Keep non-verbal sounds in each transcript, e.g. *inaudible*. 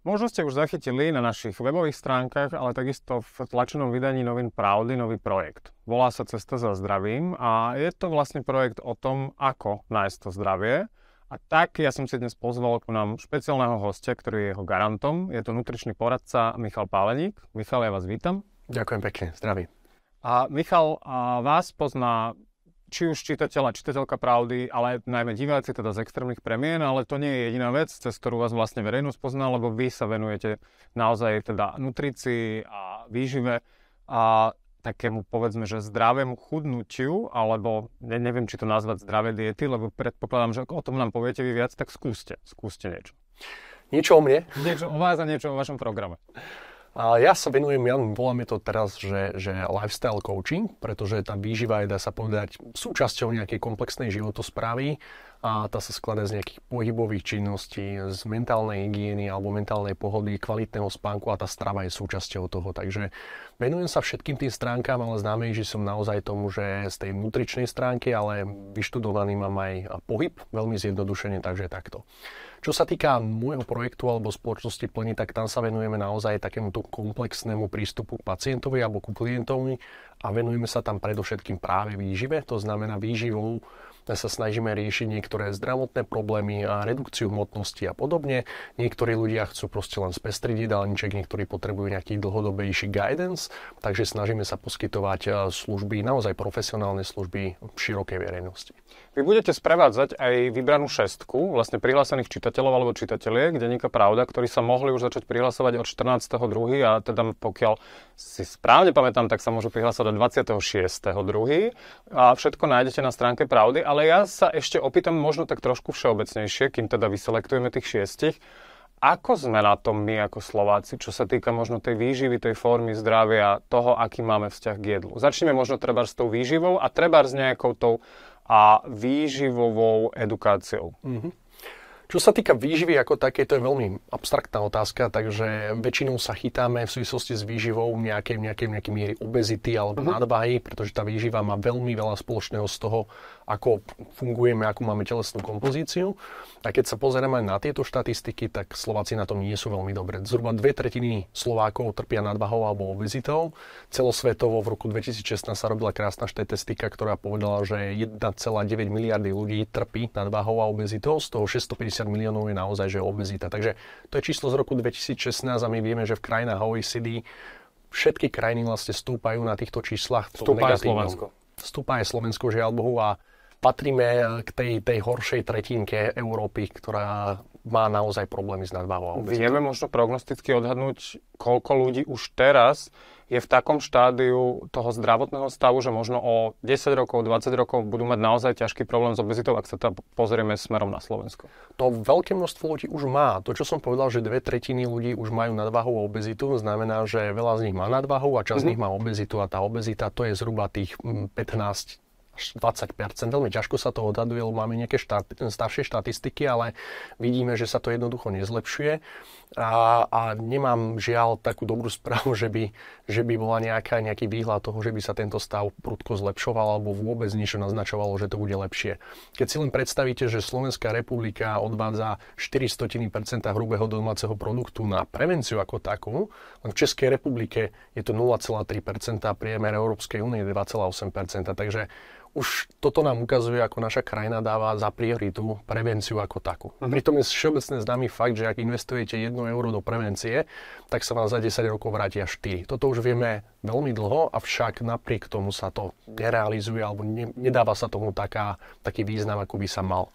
Možno ste už zachytili na našich webových stránkach, ale takisto v tlačenom vydaní novín Pravdy nový projekt. Volá sa Cesta za zdravím a je to vlastne projekt o tom, ako nájsť to zdravie. A tak ja som si dnes pozval ku nám špeciálneho hostia, ktorý je jeho garantom. Je to nutričný poradca Michal Páleník. Michal, ja vás vítam. Ďakujem pekne, zdraví. A Michal, a vás pozná či už čitateľa, čitateľka pravdy, ale najmä diváci teda z extrémnych premien, ale to nie je jediná vec, cez ktorú vás vlastne verejnosť pozná, lebo vy sa venujete naozaj teda nutrícii a výžive a takému povedzme, že zdravému chudnutiu, alebo ne, neviem, či to nazvať zdravé diety, lebo predpokladám, že o tom nám poviete vy viac, tak skúste, skúste niečo. Niečo o mne? Niečo o vás a niečo o vašom programe. Ja sa venujem, ja volám to teraz, že, že lifestyle coaching, pretože tá výživa je, dá sa povedať, súčasťou nejakej komplexnej životosprávy a tá sa skladá z nejakých pohybových činností, z mentálnej hygieny alebo mentálnej pohody, kvalitného spánku a tá strava je súčasťou toho. Takže venujem sa všetkým tým stránkám, ale známe, že som naozaj tomu, že z tej nutričnej stránky, ale vyštudovaný mám aj pohyb, veľmi zjednodušene, takže takto. Čo sa týka môjho projektu alebo spoločnosti Plni, tak tam sa venujeme naozaj takémuto komplexnému prístupu k pacientovi alebo ku klientovi a venujeme sa tam predovšetkým práve výžive, to znamená výživou sa snažíme riešiť niektoré zdravotné problémy a redukciu hmotnosti a podobne. Niektorí ľudia chcú proste len spestriť jedálniček, niektorí potrebujú nejaký dlhodobejší guidance, takže snažíme sa poskytovať e, služby, naozaj profesionálne služby v širokej verejnosti. Vy budete sprevádzať aj vybranú šestku vlastne prihlásených čitateľov alebo čitateliek, denníka Pravda, ktorí sa mohli už začať prihlasovať od 14.2. a teda pokiaľ si správne pamätám, tak sa môžu prihlásiť do 26.2. A všetko nájdete na stránke Pravdy, ale ja sa ešte opýtam možno tak trošku všeobecnejšie, kým teda vyselektujeme tých šiestich. Ako sme na tom my ako Slováci, čo sa týka možno tej výživy, tej formy zdravia, toho, aký máme vzťah k jedlu? Začneme možno treba s tou výživou a treba s nejakou tou a výživovou edukáciou. Mm-hmm. Čo sa týka výživy ako také, to je veľmi abstraktná otázka, takže väčšinou sa chytáme v súvislosti s výživou nejakej, nejakej, nejakej miery obezity alebo uh-huh. Mhm. nadváhy, pretože tá výživa má veľmi veľa spoločného z toho, ako fungujeme, akú máme telesnú kompozíciu. A keď sa pozeráme na tieto štatistiky, tak Slováci na tom nie sú veľmi dobré. Zhruba dve tretiny Slovákov trpia nadvahou alebo obezitou. Celosvetovo v roku 2016 sa robila krásna štatistika, ktorá povedala, že 1,9 miliardy ľudí trpí nadvahou a obezitou, z toho 650 miliónov je naozaj že obezita. Takže to je číslo z roku 2016 a my vieme, že v krajinách OECD všetky krajiny vlastne stúpajú na týchto číslach. Stúpa aj Slovensko. Stúpa aj Slovensko, žiaľ Bohu, a patríme eh, k tej, tej horšej tretinke Európy, ktorá má naozaj problémy s nadváhou. Vieme možno prognosticky odhadnúť, koľko ľudí už teraz je v takom štádiu toho zdravotného stavu, že možno o 10 rokov, 20 rokov budú mať naozaj ťažký problém s obezitou, ak sa to pozrieme smerom na Slovensko. To veľké množstvo ľudí už má. To, čo som povedal, že dve tretiny ľudí už majú nadvahu a obezitu, znamená, že veľa z nich má nadvahu a časť mm-hmm. nich má obezitu a tá obezita to je zhruba tých 15 mm, 20 Veľmi ťažko sa to odhaduje, lebo máme nejaké štát, staršie štatistiky, ale vidíme, že sa to jednoducho nezlepšuje. A, a nemám žiaľ takú dobrú správu, že by že by bola nejaká, nejaký výhľad toho, že by sa tento stav prudko zlepšoval alebo vôbec niečo naznačovalo, že to bude lepšie. Keď si len predstavíte, že Slovenská republika odvádza 400% hrubého domáceho produktu na prevenciu ako takú, len v Českej republike je to 0,3% priemer Európskej únie 2,8%. Takže už toto nám ukazuje, ako naša krajina dáva za prioritu prevenciu ako takú. Mm-hmm. Pritom je všeobecne známy fakt, že ak investujete 1 euro do prevencie, tak sa vám za 10 rokov vrátia 4. Toto už vieme veľmi dlho, avšak napriek tomu sa to nerealizuje alebo ne, nedáva sa tomu taká, taký význam, ako by sa mal.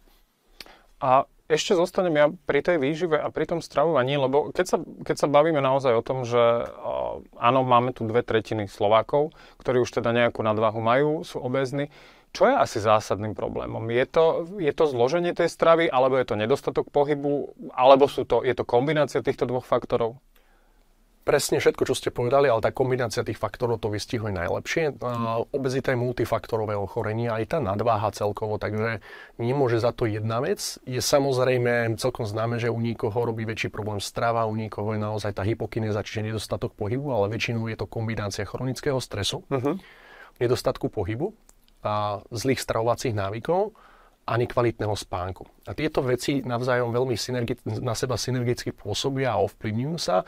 A ešte zostanem ja pri tej výžive a pri tom stravovaní, lebo keď sa, keď sa bavíme naozaj o tom, že uh, áno, máme tu dve tretiny Slovákov, ktorí už teda nejakú nadvahu majú, sú obézni, čo je asi zásadným problémom? Je to, je to zloženie tej stravy, alebo je to nedostatok pohybu, alebo sú to, je to kombinácia týchto dvoch faktorov? presne všetko, čo ste povedali, ale tá kombinácia tých faktorov to vystihuje najlepšie. Obezita je multifaktorové ochorenie, aj tá nadváha celkovo, takže nemôže za to jedna vec. Je samozrejme celkom známe, že u niekoho robí väčší problém strava, u nikoho je naozaj tá hypokineza, čiže nedostatok pohybu, ale väčšinou je to kombinácia chronického stresu, uh-huh. nedostatku pohybu a zlých stravovacích návykov ani kvalitného spánku. A tieto veci navzájom veľmi synergi- na seba synergicky pôsobia a ovplyvňujú sa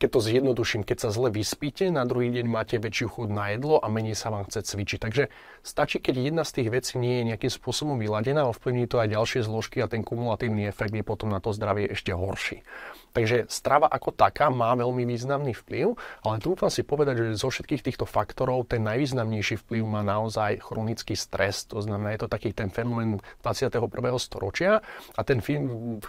keď to zjednoduším, keď sa zle vyspíte, na druhý deň máte väčšiu chuť na jedlo a menej sa vám chce cvičiť. Takže stačí, keď jedna z tých vecí nie je nejakým spôsobom vyladená, ovplyvní to aj ďalšie zložky a ten kumulatívny efekt je potom na to zdravie ešte horší. Takže strava ako taká má veľmi významný vplyv, ale tu si povedať, že zo všetkých týchto faktorov ten najvýznamnejší vplyv má naozaj chronický stres. To znamená, je to taký ten fenomén 21. storočia a ten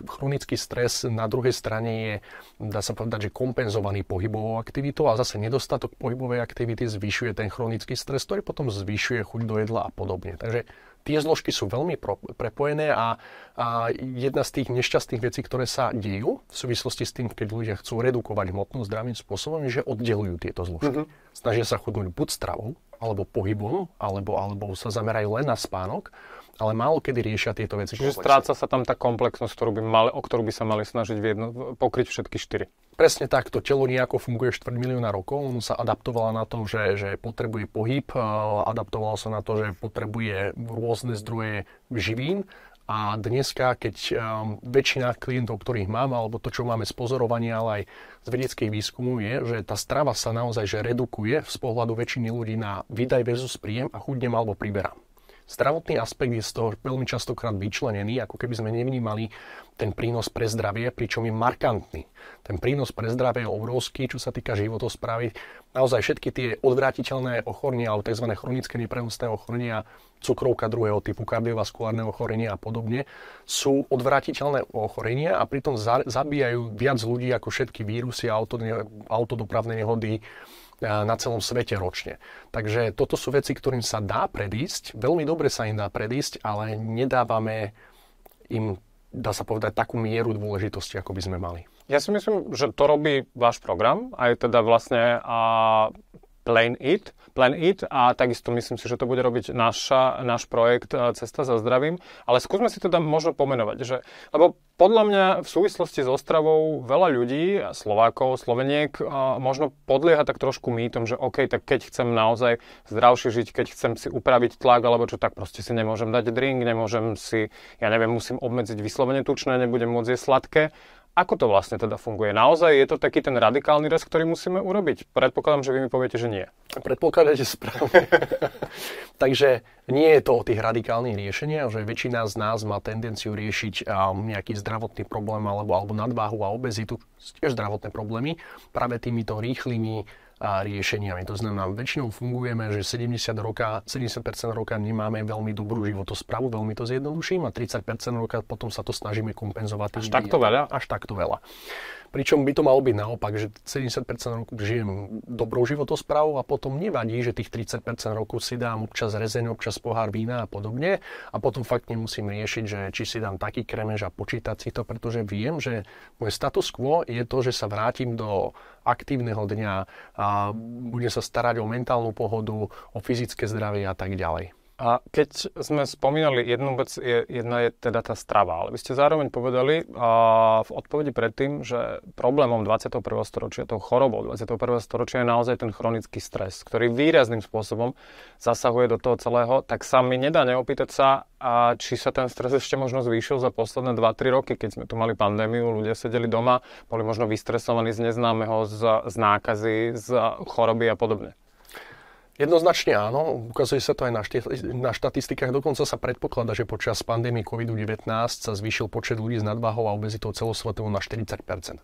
chronický stres na druhej strane je, dá sa povedať, že kompenzovaný pohybovou aktivitou a zase nedostatok pohybovej aktivity zvyšuje ten chronický stres, ktorý potom zvyšuje chuť do jedla a podobne. Takže Tie zložky sú veľmi pro, prepojené a, a jedna z tých nešťastných vecí, ktoré sa dejú v súvislosti s tým, keď ľudia chcú redukovať hmotnosť zdravým spôsobom, je, že oddelujú tieto zložky. Mm-hmm. Snažia sa chudnúť buď stravou, alebo pohybom, alebo, alebo sa zamerajú len na spánok, ale málo kedy riešia tieto veci. Čiže stráca sa tam tá komplexnosť, ktorú by mali, o ktorú by sa mali snažiť jedno, pokryť všetky štyri. Presne tak, to telo nejako funguje 4 milióna rokov, ono sa adaptovalo na to, že, že potrebuje pohyb, eh, adaptovalo sa na to, že potrebuje rôzne zdroje živín a dneska, keď ehm, väčšina klientov, ktorých mám, alebo to, čo máme z pozorovania, ale aj z vedeckej výskumu, je, že tá strava sa naozaj že redukuje z pohľadu väčšiny ľudí na výdaj versus príjem a chudnem alebo priberám. Zdravotný aspekt je z toho veľmi častokrát vyčlenený, ako keby sme nevnímali ten prínos pre zdravie, pričom je markantný. Ten prínos pre zdravie je obrovský, čo sa týka životosprávy. Naozaj všetky tie odvrátiteľné ochorenia alebo tzv. chronické neprenosné ochorenia, cukrovka druhého typu, kardiovaskulárne ochorenia a podobne, sú odvrátiteľné ochorenia a pritom zabíjajú viac ľudí ako všetky vírusy, autodopravné nehody, na celom svete ročne. Takže toto sú veci, ktorým sa dá predísť, veľmi dobre sa im dá predísť, ale nedávame im, dá sa povedať, takú mieru dôležitosti, ako by sme mali. Ja si myslím, že to robí váš program, aj teda vlastne a Plan It, Plan It a takisto myslím si, že to bude robiť naša, náš projekt e, Cesta za zdravím, ale skúsme si to tam možno pomenovať, že, lebo podľa mňa v súvislosti s Ostravou veľa ľudí, Slovákov, Sloveniek, e, možno podlieha tak trošku mýtom, že OK, tak keď chcem naozaj zdravšie žiť, keď chcem si upraviť tlak alebo čo, tak proste si nemôžem dať drink, nemôžem si, ja neviem, musím obmedziť vyslovene tučné, nebudem môcť jesť sladké. Ako to vlastne teda funguje? Naozaj je to taký ten radikálny rez, ktorý musíme urobiť? Predpokladám, že vy mi poviete, že nie. že správne. *laughs* Takže nie je to o tých radikálnych riešeniach, že väčšina z nás má tendenciu riešiť nejaký zdravotný problém alebo, alebo nadváhu a obezitu, tiež zdravotné problémy, práve týmito rýchlymi riešeniami. To znamená, väčšinou fungujeme, že 70 roka, 70% roka nemáme veľmi dobrú životosprávu, veľmi to zjednoduším a 30% roka potom sa to snažíme kompenzovať. Až takto veľa? Až takto veľa. Pričom by to malo byť naopak, že 70% roku žijem dobrou životosprávou a potom nevadí, že tých 30% roku si dám občas rezeň, občas pohár vína a podobne a potom fakt nemusím riešiť, že či si dám taký kremež a počítať si to, pretože viem, že môj status quo je to, že sa vrátim do aktívneho dňa a budem sa starať o mentálnu pohodu, o fyzické zdravie a tak ďalej. A keď sme spomínali jednu vec, je, jedna je teda tá strava, ale vy ste zároveň povedali a v odpovedi predtým, že problémom 21. storočia, tou chorobou 21. storočia je naozaj ten chronický stres, ktorý výrazným spôsobom zasahuje do toho celého, tak sa mi nedá neopýtať sa, a či sa ten stres ešte možno zvýšil za posledné 2-3 roky, keď sme tu mali pandémiu, ľudia sedeli doma, boli možno vystresovaní z neznámeho, z, z nákazy, z choroby a podobne. Jednoznačne áno, ukazuje sa to aj na, na štatistikách, dokonca sa predpokladá, že počas pandémie COVID-19 sa zvýšil počet ľudí s nadváhou a obezitou celosvetovo na 40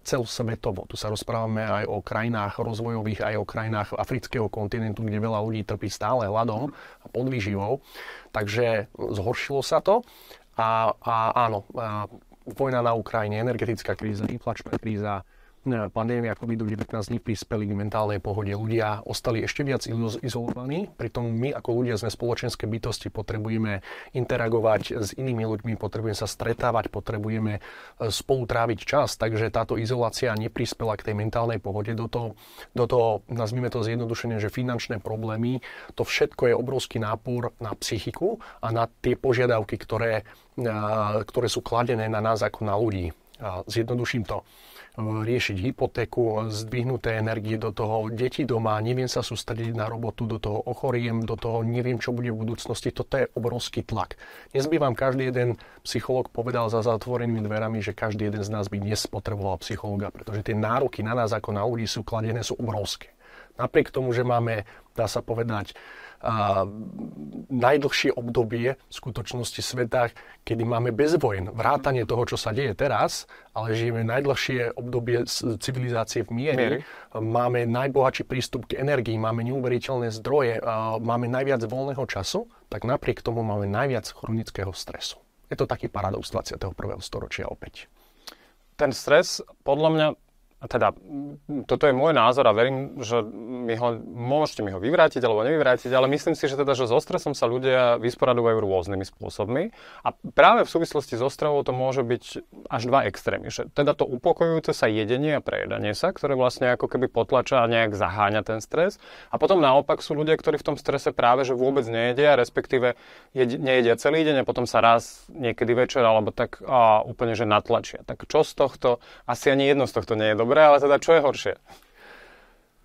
Celosvetovo. Tu sa rozprávame aj o krajinách rozvojových, aj o krajinách afrického kontinentu, kde veľa ľudí trpí stále hladom a podvýživou. Takže zhoršilo sa to a, a áno, a vojna na Ukrajine, energetická kríza, inflačná kríza, pandémia COVID-19 neprispeli k mentálnej pohode. Ľudia ostali ešte viac izolovaní, pritom my ako ľudia sme spoločenské bytosti, potrebujeme interagovať s inými ľuďmi, potrebujeme sa stretávať, potrebujeme e, spolu tráviť čas, takže táto izolácia neprispela k tej mentálnej pohode. Do toho, do toho nazvime to zjednodušenie, že finančné problémy, to všetko je obrovský nápor na psychiku a na tie požiadavky, ktoré, e, ktoré sú kladené na nás ako na ľudí. Zjednoduším to riešiť hypotéku, zdvihnuté energie do toho, deti doma, neviem sa sústrediť na robotu, do toho ochoriem, do toho neviem, čo bude v budúcnosti. Toto je obrovský tlak. Dnes by vám každý jeden psychológ povedal za zatvorenými dverami, že každý jeden z nás by dnes potreboval psychológa, pretože tie nároky na nás ako na ľudí sú kladené sú obrovské. Napriek tomu, že máme, dá sa povedať, najdlhšie obdobie v skutočnosti sveta, kedy máme bez vojen. Vrátanie toho, čo sa deje teraz, ale žijeme najdlhšie obdobie civilizácie v miery. mieri. Máme najbohatší prístup k energii, máme neuveriteľné zdroje, máme najviac voľného času, tak napriek tomu máme najviac chronického stresu. Je to taký paradox 21. storočia opäť. Ten stres podľa mňa teda toto je môj názor a verím, že mi ho, môžete mi ho vyvrátiť alebo nevyvrátiť, ale myslím si, že teda, že so stresom sa ľudia vysporadujú rôznymi spôsobmi a práve v súvislosti s so stravou to môže byť až dva extrémy. Že teda to upokojujúce sa jedenie a prejedanie sa, ktoré vlastne ako keby potlača a nejak zaháňa ten stres a potom naopak sú ľudia, ktorí v tom strese práve že vôbec nejedia, respektíve jed, nejedia celý deň a potom sa raz niekedy večer alebo tak a úplne že natlačia. Tak čo z tohto, asi ani jedno z tohto nie je dobré dobré, ale teda čo je horšie?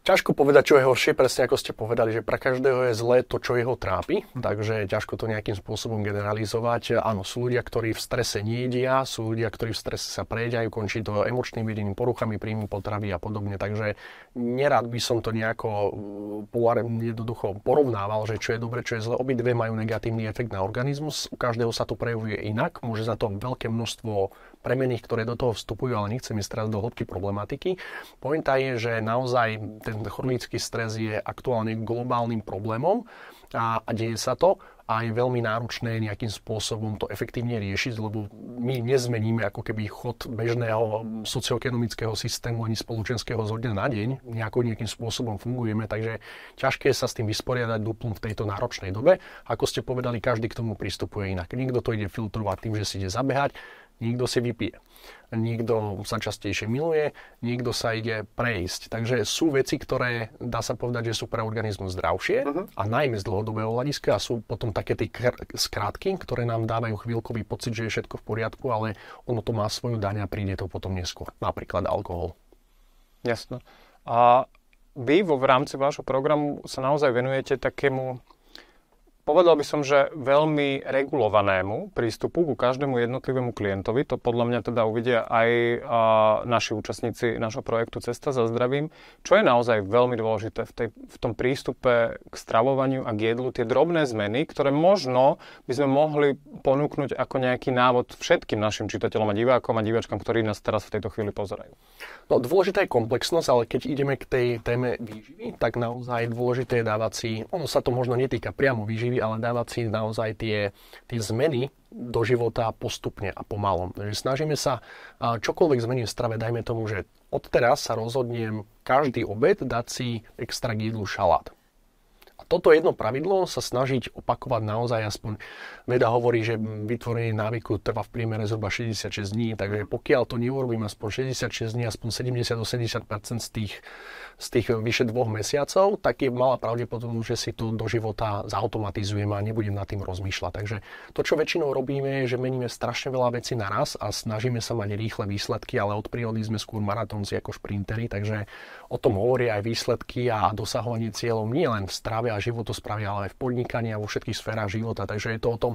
Ťažko povedať, čo je horšie, presne ako ste povedali, že pre každého je zlé to, čo jeho trápi, takže ťažko to nejakým spôsobom generalizovať. Áno, sú ľudia, ktorí v strese nejedia, sú ľudia, ktorí v strese sa prejedajú, končí to emočnými vedenými poruchami, príjmu potravy a podobne, takže nerad by som to nejako mm, polárem jednoducho porovnával, že čo je dobre, čo je zle. Obidve majú negatívny efekt na organizmus, u každého sa to prejavuje inak, môže za to veľké množstvo premených, ktoré do toho vstupujú, ale nechcem ísť teraz do hĺbky problematiky. Pointa je, že naozaj ten chronický stres je aktuálne globálnym problémom a, a deje sa to a je veľmi náročné nejakým spôsobom to efektívne riešiť, lebo my nezmeníme ako keby chod bežného socioekonomického systému ani spoločenského zo dňa na deň, nejako nejakým spôsobom fungujeme, takže ťažké sa s tým vysporiadať duplom v tejto náročnej dobe. Ako ste povedali, každý k tomu pristupuje inak. Niekto to ide filtrovať tým, že si ide zabehať, niekto si vypije, niekto sa častejšie miluje, niekto sa ide prejsť. Takže sú veci, ktoré dá sa povedať, že sú pre organizmus zdravšie uh-huh. a najmä z dlhodobého hľadiska a sú potom také tie kr- skrátky, ktoré nám dávajú chvíľkový pocit, že je všetko v poriadku, ale ono to má svoju daň a príde to potom neskôr. Napríklad alkohol. Jasno. A vy vo v rámci vášho programu sa naozaj venujete takému povedal by som, že veľmi regulovanému prístupu ku každému jednotlivému klientovi. To podľa mňa teda uvidia aj a, naši účastníci našho projektu Cesta za zdravím, čo je naozaj veľmi dôležité v, tej, v tom prístupe k stravovaniu a k jedlu, tie drobné zmeny, ktoré možno by sme mohli ponúknuť ako nejaký návod všetkým našim čitateľom a divákom a diváčkom, ktorí nás teraz v tejto chvíli pozerajú? No dôležitá je komplexnosť, ale keď ideme k tej téme výživy, tak naozaj dôležité je dávať si, ono sa to možno netýka priamo výživy, ale dávať si naozaj tie, tie zmeny do života postupne a pomalom. Takže snažíme sa čokoľvek zmeniť v strave, dajme tomu, že od teraz sa rozhodnem každý obed dať si extra k jedlu šalát a toto jedno pravidlo sa snažiť opakovať naozaj aspoň. Veda hovorí, že vytvorenie návyku trvá v priemere zhruba 66 dní, takže pokiaľ to neurobím aspoň 66 dní, aspoň 70-80% z tých z tých vyše dvoch mesiacov, tak je malá pravdepodobnosť, že si to do života zautomatizujem a nebudem nad tým rozmýšľať. Takže to, čo väčšinou robíme, je, že meníme strašne veľa vecí naraz a snažíme sa mať rýchle výsledky, ale od prírody sme skôr maratónci ako šprintery, takže o tom hovoria aj výsledky a dosahovanie cieľov nie len v strave a životosprave, ale aj v podnikaní a vo všetkých sférach života. Takže je to o, tom,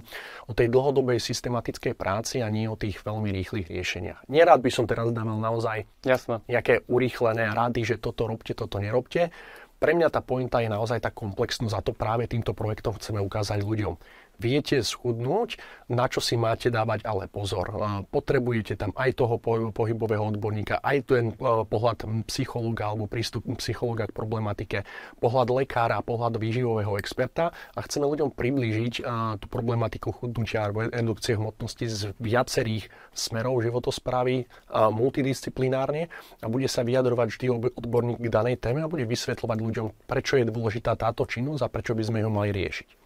o tej dlhodobej systematickej práci a nie o tých veľmi rýchlych riešeniach. Nerád by som teraz dával naozaj Jasne. nejaké urýchlené rady, že toto robte, toto nerobte. Pre mňa tá pointa je naozaj tak komplexnosť a to práve týmto projektom chceme ukázať ľuďom viete schudnúť, na čo si máte dávať ale pozor. E, potrebujete tam aj toho pohybového odborníka, aj ten e, pohľad psychologa alebo prístup psychologa k problematike, pohľad lekára, pohľad výživového experta a chceme ľuďom priblížiť e, tú problematiku chudnutia alebo redukcie hmotnosti z viacerých smerov životosprávy multidisciplinárne a bude sa vyjadrovať vždy odborník k danej téme a bude vysvetľovať ľuďom, prečo je dôležitá táto činnosť a prečo by sme ju mali riešiť.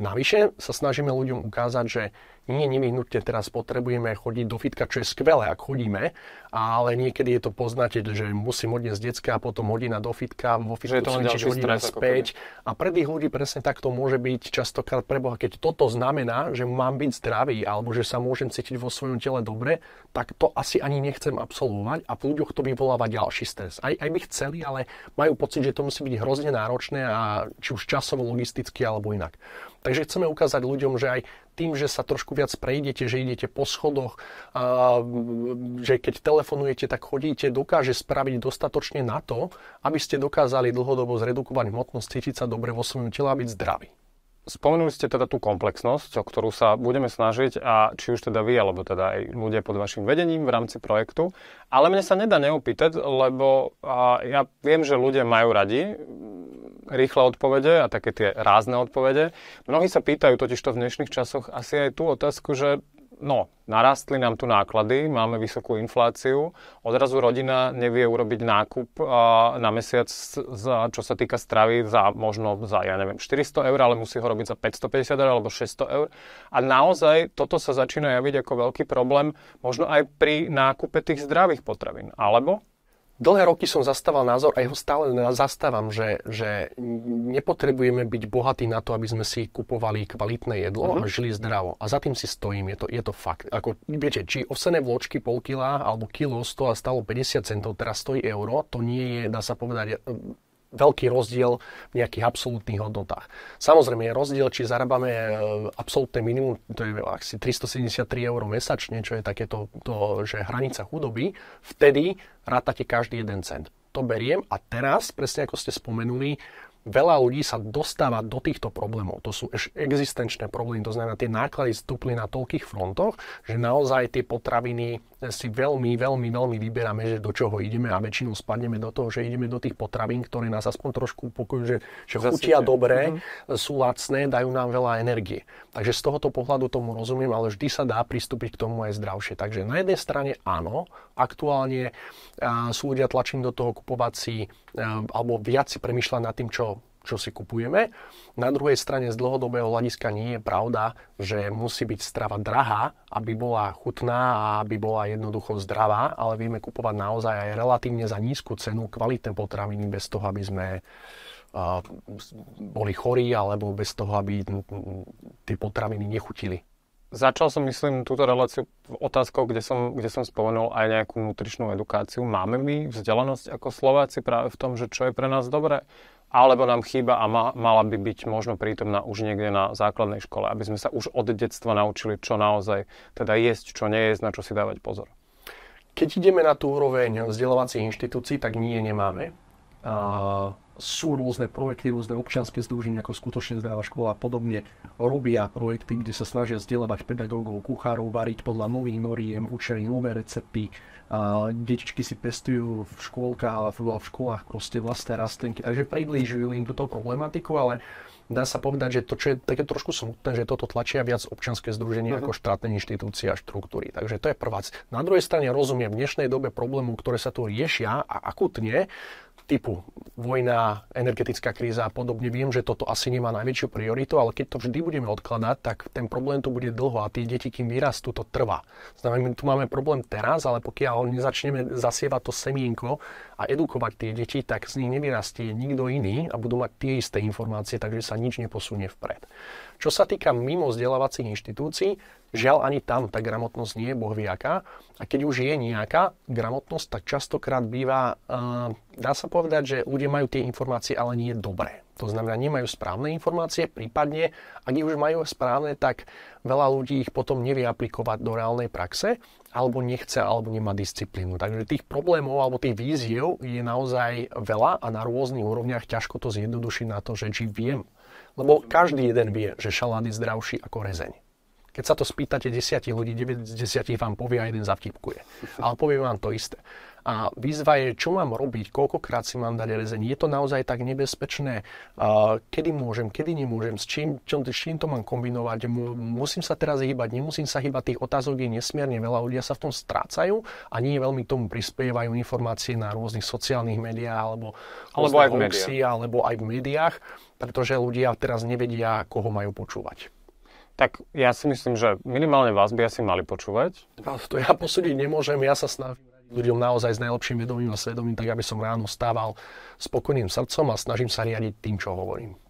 Navyše sa snažíme ľuďom ukázať, že nie nevyhnutne teraz potrebujeme chodiť do fitka, čo je skvelé, ak chodíme, ale niekedy je to poznáte, že musím odniesť decka a potom hodina do fitka, vo fitku cvičiť hodina späť. A pre tých ľudí presne takto môže byť častokrát preboha, keď toto znamená, že mám byť zdravý alebo že sa môžem cítiť vo svojom tele dobre, tak to asi ani nechcem absolvovať a v ľuďoch to vyvoláva ďalší stres. Aj, aj by chceli, ale majú pocit, že to musí byť hrozne náročné a či už časovo, logisticky alebo inak. Takže chceme ukázať ľuďom, že aj tým, že sa trošku viac prejdete, že idete po schodoch, a, že keď telefonujete, tak chodíte, dokáže spraviť dostatočne na to, aby ste dokázali dlhodobo zredukovať hmotnosť, cítiť sa dobre vo svojom tele a byť zdraví. Spomenuli ste teda tú komplexnosť, o ktorú sa budeme snažiť a či už teda vy, alebo teda aj ľudia pod vašim vedením v rámci projektu. Ale mne sa nedá neopýtať, lebo ja viem, že ľudia majú radi mm, rýchle odpovede a také tie rázne odpovede. Mnohí sa pýtajú totiž to v dnešných časoch asi aj tú otázku, že no, narastli nám tu náklady, máme vysokú infláciu, odrazu rodina nevie urobiť nákup na mesiac, za, čo sa týka stravy, za možno za, ja neviem, 400 eur, ale musí ho robiť za 550 eur alebo 600 eur. A naozaj toto sa začína javiť ako veľký problém, možno aj pri nákupe tých zdravých potravín. Alebo Dlhé roky som zastával názor a jeho stále zastávam, že, že nepotrebujeme byť bohatí na to, aby sme si kupovali kvalitné jedlo uh-huh. a mhm. žili zdravo. A za tým si stojím, je to, je to fakt. Ako, viete, či ovsené vločky pol kila alebo kilo 100 a stalo 50 centov, teraz stojí euro, to nie je, dá sa povedať, veľký rozdiel v nejakých absolútnych hodnotách. Samozrejme je rozdiel, či zarábame e, absolútne minimum, to je asi 373 eur mesačne, čo je takéto, to, že hranica chudoby, vtedy rátate každý jeden cent. To beriem a teraz, presne ako ste spomenuli, veľa ľudí sa dostáva do týchto problémov. To sú existenčné problémy, to znamená, tie náklady stúpli na toľkých frontoch, že naozaj tie potraviny si veľmi, veľmi, veľmi vyberáme, že do čoho ideme a väčšinou spadneme do toho, že ideme do tých potravín, ktoré nás aspoň trošku upokojujú, že, že chutia dobre, mm-hmm. sú lacné, dajú nám veľa energie. Takže z tohoto pohľadu tomu rozumiem, ale vždy sa dá pristúpiť k tomu aj zdravšie. Takže na jednej strane áno, aktuálne sú ľudia tlačení do toho kupovať si e, alebo viac si premyšľať nad tým, čo čo si kupujeme. Na druhej strane z dlhodobého hľadiska nie je pravda, že musí byť strava drahá, aby bola chutná a aby bola jednoducho zdravá, ale vieme kupovať naozaj aj relatívne za nízku cenu kvalitné potraviny bez toho, aby sme boli chorí alebo bez toho, aby tie potraviny nechutili. Začal som, myslím, túto reláciu otázkou, kde som, kde som spomenul aj nejakú nutričnú edukáciu. Máme my vzdelanosť ako Slováci práve v tom, že čo je pre nás dobré? alebo nám chýba a ma, mala by byť možno prítomná už niekde na základnej škole, aby sme sa už od detstva naučili, čo naozaj teda jesť, čo jesť, na čo si dávať pozor. Keď ideme na tú úroveň vzdelávacích inštitúcií, tak nie nemáme a sú rôzne projekty, rôzne občianske združenia ako skutočne zdravá škola a podobne. Robia projekty, kde sa snažia vzdelávať pedagógov, kuchárov, variť podľa nových noriem, učení nové recepty. A detičky si pestujú v škôlkach, ale v školách proste vlastné rastlinky. Takže priblížujú im túto problematiku, ale dá sa povedať, že to, čo je také trošku smutné, že toto tlačia viac občianske združenie uh-huh. Mhm. ako štátne inštitúcie a štruktúry. Takže to je prvá. Na druhej strane rozumiem v dnešnej dobe problému, ktoré sa tu riešia a akutne, typu vojna, energetická kríza a podobne. Viem, že toto asi nemá najväčšiu prioritu, ale keď to vždy budeme odkladať, tak ten problém tu bude dlho a tie deti, kým vyrastú, to trvá. Znamená, tu máme problém teraz, ale pokiaľ nezačneme zasievať to semienko a edukovať tie deti, tak z nich nevyrastie nikto iný a budú mať tie isté informácie, takže sa nič neposunie vpred. Čo sa týka mimo vzdelávacích inštitúcií, žiaľ ani tam tá gramotnosť nie je bohviaká. A keď už je nejaká gramotnosť, tak častokrát býva uh, dá sa povedať, že ľudia majú tie informácie, ale nie dobré. To znamená, nemajú správne informácie, prípadne, ak ich už majú správne, tak veľa ľudí ich potom nevie aplikovať do reálnej praxe, alebo nechce, alebo nemá disciplínu. Takže tých problémov alebo tých víziev je naozaj veľa a na rôznych úrovniach ťažko to zjednodušiť na to, že či viem. Lebo každý jeden vie, že šalát je zdravší ako rezeň. Keď sa to spýtate desiatich ľudí, 9 z 10 vám povie a jeden zavtipkuje. Ale povie vám to isté. A výzva je, čo mám robiť, koľkokrát si mám dať rezeň, je to naozaj tak nebezpečné, kedy môžem, kedy nemôžem, s čím, čo, s čím to mám kombinovať, musím sa teraz hýbať, nemusím sa hýbať, tých otázok je nesmierne veľa, ľudia sa v tom strácajú a nie veľmi tomu prispievajú informácie na rôznych sociálnych médiách alebo, alebo aj v hoxy, alebo aj v médiách, pretože ľudia teraz nevedia, koho majú počúvať tak ja si myslím, že minimálne vás by asi mali počúvať. To ja posúdiť nemôžem, ja sa snažím ľuďom naozaj s najlepším vedomím a svedomím, tak aby som ráno stával spokojným srdcom a snažím sa riadiť tým, čo hovorím.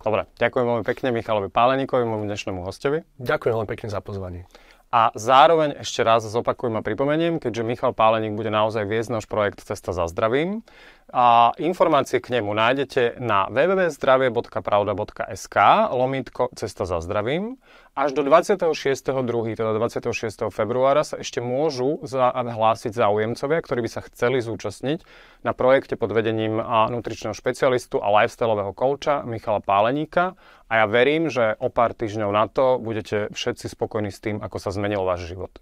Dobre, ďakujem veľmi pekne Michalovi Páleníkovi, môjmu dnešnému hostovi. Ďakujem veľmi pekne za pozvanie. A zároveň ešte raz zopakujem a pripomeniem, keďže Michal Páleník bude naozaj viesť náš projekt Cesta za zdravím, a informácie k nemu nájdete na www.zdravie.pravda.sk lomitko cesta za zdravím. Až do 26.2., teda 26. februára sa ešte môžu hlásiť záujemcovia, ktorí by sa chceli zúčastniť na projekte pod vedením nutričného špecialistu a lifestyleového kouča Michala Páleníka a ja verím, že o pár týždňov na to budete všetci spokojní s tým, ako sa zmenil váš život.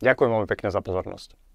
Ďakujem veľmi pekne za pozornosť.